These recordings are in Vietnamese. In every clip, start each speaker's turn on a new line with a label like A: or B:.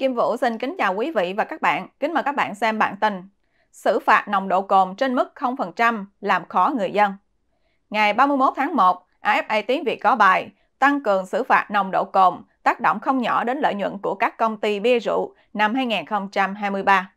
A: Kim Vũ xin kính chào quý vị và các bạn. Kính mời các bạn xem bản tin. Xử phạt nồng độ cồn trên mức 0% làm khó người dân. Ngày 31 tháng 1, AFA Tiếng Việt có bài Tăng cường xử phạt nồng độ cồn tác động không nhỏ đến lợi nhuận của các công ty bia rượu năm 2023.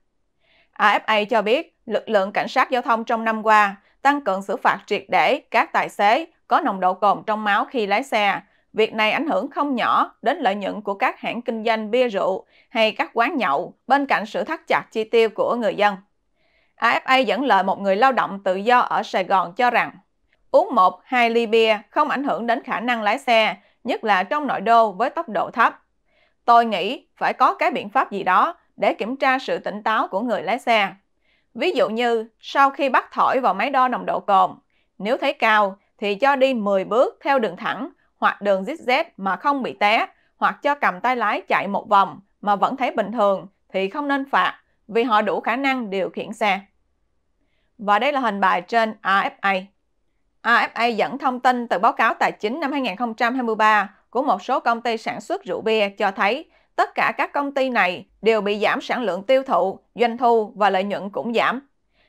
A: AFA cho biết lực lượng cảnh sát giao thông trong năm qua tăng cường xử phạt triệt để các tài xế có nồng độ cồn trong máu khi lái xe, Việc này ảnh hưởng không nhỏ đến lợi nhuận của các hãng kinh doanh bia rượu hay các quán nhậu bên cạnh sự thắt chặt chi tiêu của người dân. AFA dẫn lời một người lao động tự do ở Sài Gòn cho rằng uống 1-2 ly bia không ảnh hưởng đến khả năng lái xe, nhất là trong nội đô với tốc độ thấp. Tôi nghĩ phải có cái biện pháp gì đó để kiểm tra sự tỉnh táo của người lái xe. Ví dụ như sau khi bắt thổi vào máy đo nồng độ cồn, nếu thấy cao thì cho đi 10 bước theo đường thẳng hoặc đường zigzag mà không bị té, hoặc cho cầm tay lái chạy một vòng mà vẫn thấy bình thường thì không nên phạt vì họ đủ khả năng điều khiển xe. Và đây là hình bài trên AFA. AFA dẫn thông tin từ báo cáo tài chính năm 2023 của một số công ty sản xuất rượu bia cho thấy tất cả các công ty này đều bị giảm sản lượng tiêu thụ, doanh thu và lợi nhuận cũng giảm.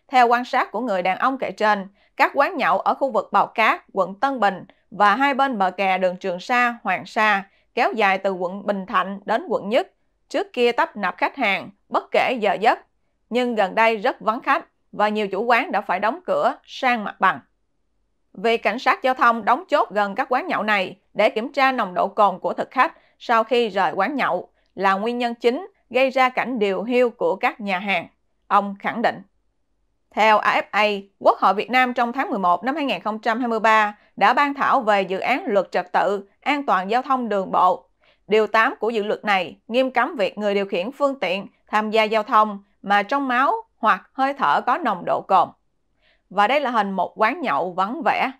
A: Theo quan sát của người đàn ông kể trên, các quán nhậu ở khu vực Bào Cát, quận Tân Bình và hai bên bờ kè đường Trường Sa, Hoàng Sa kéo dài từ quận Bình Thạnh đến quận Nhất. Trước kia tấp nập khách hàng, bất kể giờ giấc, nhưng gần đây rất vắng khách và nhiều chủ quán đã phải đóng cửa sang mặt bằng. Vì cảnh sát giao thông đóng chốt gần các quán nhậu này để kiểm tra nồng độ cồn của thực khách sau khi rời quán nhậu là nguyên nhân chính gây ra cảnh điều hiu của các nhà hàng, ông khẳng định. Theo AFA, Quốc hội Việt Nam trong tháng 11 năm 2023 đã ban thảo về dự án luật trật tự an toàn giao thông đường bộ. Điều 8 của dự luật này nghiêm cấm việc người điều khiển phương tiện tham gia giao thông mà trong máu hoặc hơi thở có nồng độ cồn. Và đây là hình một quán nhậu vắng vẻ.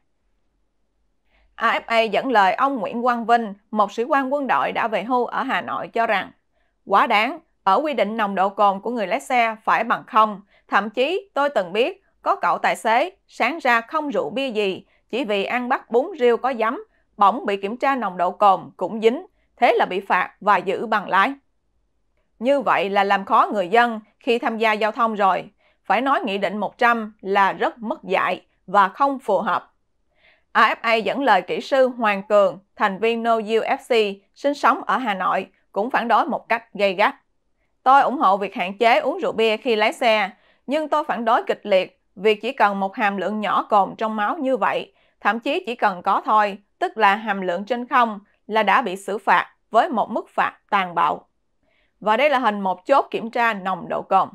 A: AFA dẫn lời ông Nguyễn Quang Vinh, một sĩ quan quân đội đã về hưu ở Hà Nội cho rằng, quá đáng, ở quy định nồng độ cồn của người lái xe phải bằng không, Thậm chí tôi từng biết có cậu tài xế sáng ra không rượu bia gì, chỉ vì ăn bắt bún riêu có giấm, bỗng bị kiểm tra nồng độ cồn cũng dính, thế là bị phạt và giữ bằng lái. Như vậy là làm khó người dân khi tham gia giao thông rồi. Phải nói Nghị định 100 là rất mất dạy và không phù hợp. AFA dẫn lời kỹ sư Hoàng Cường, thành viên No UFC, sinh sống ở Hà Nội, cũng phản đối một cách gay gắt. Tôi ủng hộ việc hạn chế uống rượu bia khi lái xe, nhưng tôi phản đối kịch liệt việc chỉ cần một hàm lượng nhỏ cồn trong máu như vậy, thậm chí chỉ cần có thôi, tức là hàm lượng trên không là đã bị xử phạt với một mức phạt tàn bạo. Và đây là hình một chốt kiểm tra nồng độ cồn.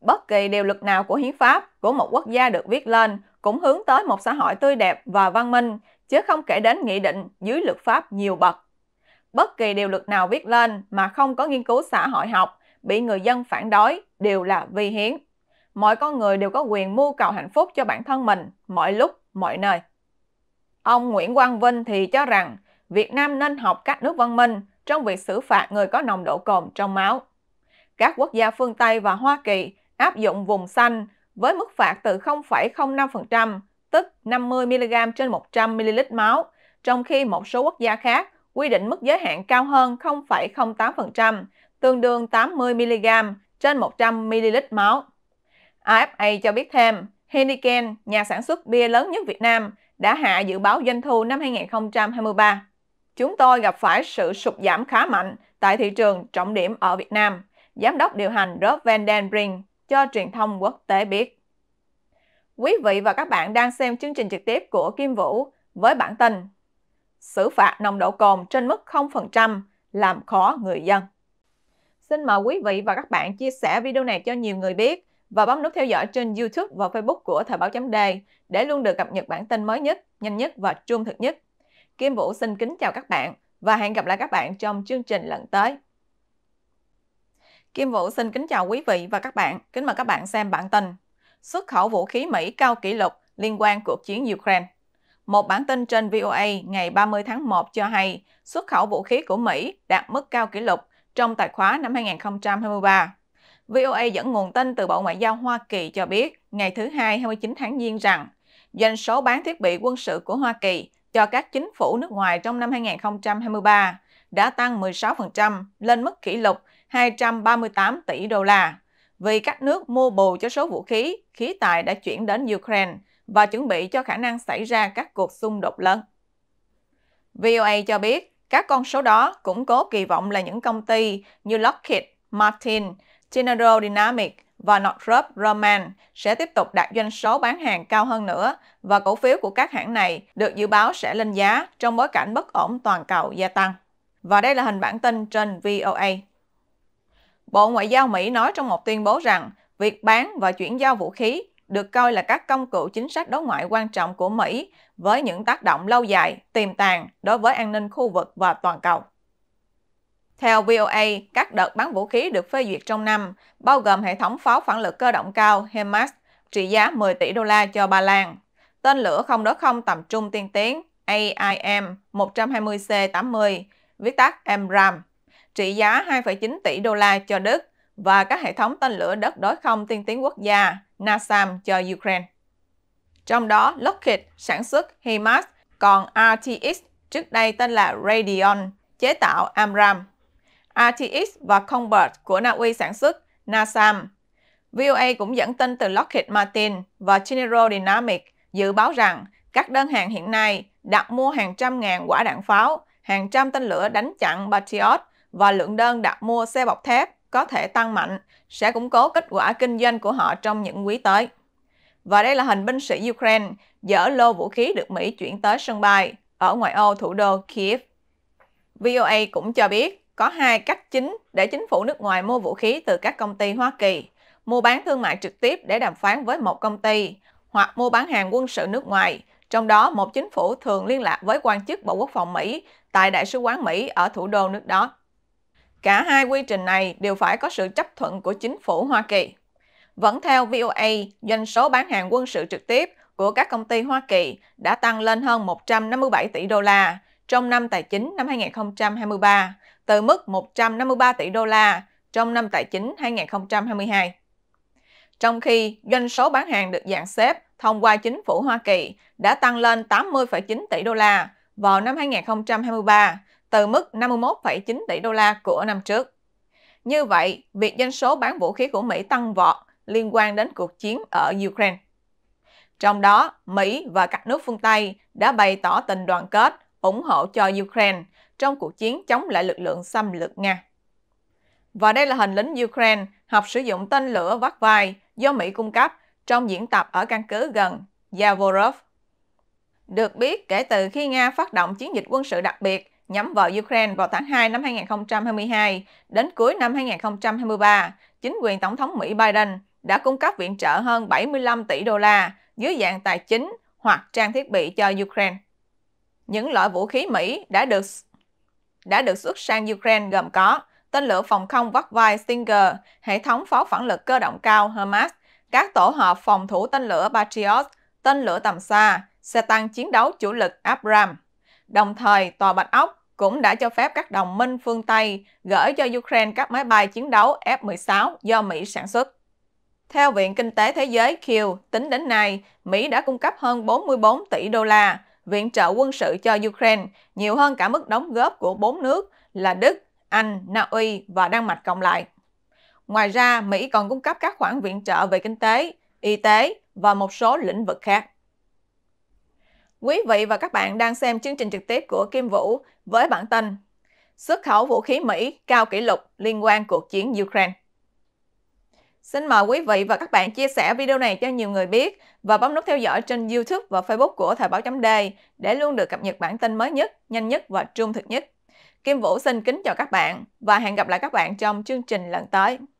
A: Bất kỳ điều luật nào của hiến pháp của một quốc gia được viết lên cũng hướng tới một xã hội tươi đẹp và văn minh, chứ không kể đến nghị định dưới luật pháp nhiều bậc. Bất kỳ điều luật nào viết lên mà không có nghiên cứu xã hội học bị người dân phản đối đều là vi hiến. Mọi con người đều có quyền mưu cầu hạnh phúc cho bản thân mình, mọi lúc, mọi nơi. Ông Nguyễn Quang Vinh thì cho rằng Việt Nam nên học các nước văn minh trong việc xử phạt người có nồng độ cồn trong máu. Các quốc gia phương Tây và Hoa Kỳ áp dụng vùng xanh với mức phạt từ 0,05%, tức 50mg trên 100ml máu, trong khi một số quốc gia khác quy định mức giới hạn cao hơn 0,08%, tương đương 80mg trên 100ml máu. AFA cho biết thêm, Heineken, nhà sản xuất bia lớn nhất Việt Nam, đã hạ dự báo doanh thu năm 2023. Chúng tôi gặp phải sự sụt giảm khá mạnh tại thị trường trọng điểm ở Việt Nam, Giám đốc điều hành Rob Van Den Brink cho truyền thông quốc tế biết. Quý vị và các bạn đang xem chương trình trực tiếp của Kim Vũ với bản tin Xử phạt nồng độ cồn trên mức 0% làm khó người dân. Xin mời quý vị và các bạn chia sẻ video này cho nhiều người biết và bấm nút theo dõi trên YouTube và Facebook của Thời báo chấm đề để luôn được cập nhật bản tin mới nhất, nhanh nhất và trung thực nhất. Kim Vũ xin kính chào các bạn và hẹn gặp lại các bạn trong chương trình lần tới. Kim Vũ xin kính chào quý vị và các bạn. Kính mời các bạn xem bản tin. Xuất khẩu vũ khí Mỹ cao kỷ lục liên quan cuộc chiến Ukraine. Một bản tin trên VOA ngày 30 tháng 1 cho hay xuất khẩu vũ khí của Mỹ đạt mức cao kỷ lục trong tài khoá năm 2023. VOA dẫn nguồn tin từ Bộ Ngoại giao Hoa Kỳ cho biết ngày thứ Hai 29 tháng Giêng rằng doanh số bán thiết bị quân sự của Hoa Kỳ cho các chính phủ nước ngoài trong năm 2023 đã tăng 16% lên mức kỷ lục 238 tỷ đô la vì các nước mua bù cho số vũ khí, khí tài đã chuyển đến Ukraine và chuẩn bị cho khả năng xảy ra các cuộc xung đột lớn. VOA cho biết, các con số đó cũng cố kỳ vọng là những công ty như Lockheed Martin, General Dynamics và Northrop Grumman sẽ tiếp tục đạt doanh số bán hàng cao hơn nữa và cổ phiếu của các hãng này được dự báo sẽ lên giá trong bối cảnh bất ổn toàn cầu gia tăng. Và đây là hình bản tin trên VOA. Bộ Ngoại giao Mỹ nói trong một tuyên bố rằng việc bán và chuyển giao vũ khí được coi là các công cụ chính sách đối ngoại quan trọng của Mỹ với những tác động lâu dài, tiềm tàng đối với an ninh khu vực và toàn cầu. Theo VOA, các đợt bán vũ khí được phê duyệt trong năm, bao gồm hệ thống pháo phản lực cơ động cao HIMARS trị giá 10 tỷ đô la cho Ba Lan, tên lửa không đối không tầm trung tiên tiến AIM 120C-80, viết tắt MRAM, trị giá 2,9 tỷ đô la cho Đức và các hệ thống tên lửa đất đối không tiên tiến quốc gia NASAM cho Ukraine. Trong đó, Lockheed sản xuất HIMARS, còn RTX trước đây tên là Radion chế tạo AMRAAM. RTX và Combat của Na Uy sản xuất NASAM. VOA cũng dẫn tin từ Lockheed Martin và General Dynamics dự báo rằng các đơn hàng hiện nay đặt mua hàng trăm ngàn quả đạn pháo, hàng trăm tên lửa đánh chặn Patriot và lượng đơn đặt mua xe bọc thép có thể tăng mạnh, sẽ củng cố kết quả kinh doanh của họ trong những quý tới. Và đây là hình binh sĩ Ukraine dỡ lô vũ khí được Mỹ chuyển tới sân bay ở ngoại ô thủ đô Kiev. VOA cũng cho biết có hai cách chính để chính phủ nước ngoài mua vũ khí từ các công ty Hoa Kỳ, mua bán thương mại trực tiếp để đàm phán với một công ty, hoặc mua bán hàng quân sự nước ngoài, trong đó một chính phủ thường liên lạc với quan chức Bộ Quốc phòng Mỹ tại Đại sứ quán Mỹ ở thủ đô nước đó. Cả hai quy trình này đều phải có sự chấp thuận của chính phủ Hoa Kỳ. Vẫn theo VOA, doanh số bán hàng quân sự trực tiếp của các công ty Hoa Kỳ đã tăng lên hơn 157 tỷ đô la trong năm tài chính năm 2023, từ mức 153 tỷ đô la trong năm tài chính 2022. Trong khi doanh số bán hàng được dàn xếp thông qua chính phủ Hoa Kỳ đã tăng lên 80,9 tỷ đô la vào năm 2023 từ mức 51,9 tỷ đô la của năm trước. Như vậy, việc doanh số bán vũ khí của Mỹ tăng vọt liên quan đến cuộc chiến ở Ukraine. Trong đó, Mỹ và các nước phương Tây đã bày tỏ tình đoàn kết ủng hộ cho Ukraine trong cuộc chiến chống lại lực lượng xâm lược Nga. Và đây là hình lính Ukraine học sử dụng tên lửa vắt vai do Mỹ cung cấp trong diễn tập ở căn cứ gần Yavorov. Được biết, kể từ khi Nga phát động chiến dịch quân sự đặc biệt nhắm vào Ukraine vào tháng 2 năm 2022 đến cuối năm 2023, chính quyền Tổng thống Mỹ Biden đã cung cấp viện trợ hơn 75 tỷ đô la dưới dạng tài chính hoặc trang thiết bị cho Ukraine. Những loại vũ khí Mỹ đã được đã được xuất sang Ukraine gồm có tên lửa phòng không vắt vai Stinger, hệ thống pháo phản lực cơ động cao HIMARS, các tổ hợp phòng thủ tên lửa Patriot, tên lửa tầm xa, xe tăng chiến đấu chủ lực Abrams. Đồng thời, Tòa Bạch Ốc cũng đã cho phép các đồng minh phương Tây gửi cho Ukraine các máy bay chiến đấu F-16 do Mỹ sản xuất. Theo Viện Kinh tế Thế giới Q, tính đến nay, Mỹ đã cung cấp hơn 44 tỷ đô la viện trợ quân sự cho Ukraine, nhiều hơn cả mức đóng góp của bốn nước là Đức, Anh, Na Uy và Đan Mạch cộng lại. Ngoài ra, Mỹ còn cung cấp các khoản viện trợ về kinh tế, y tế và một số lĩnh vực khác. Quý vị và các bạn đang xem chương trình trực tiếp của Kim Vũ với bản tin Xuất khẩu vũ khí Mỹ cao kỷ lục liên quan cuộc chiến Ukraine. Xin mời quý vị và các bạn chia sẻ video này cho nhiều người biết và bấm nút theo dõi trên YouTube và Facebook của Thời báo chấm để luôn được cập nhật bản tin mới nhất, nhanh nhất và trung thực nhất. Kim Vũ xin kính chào các bạn và hẹn gặp lại các bạn trong chương trình lần tới.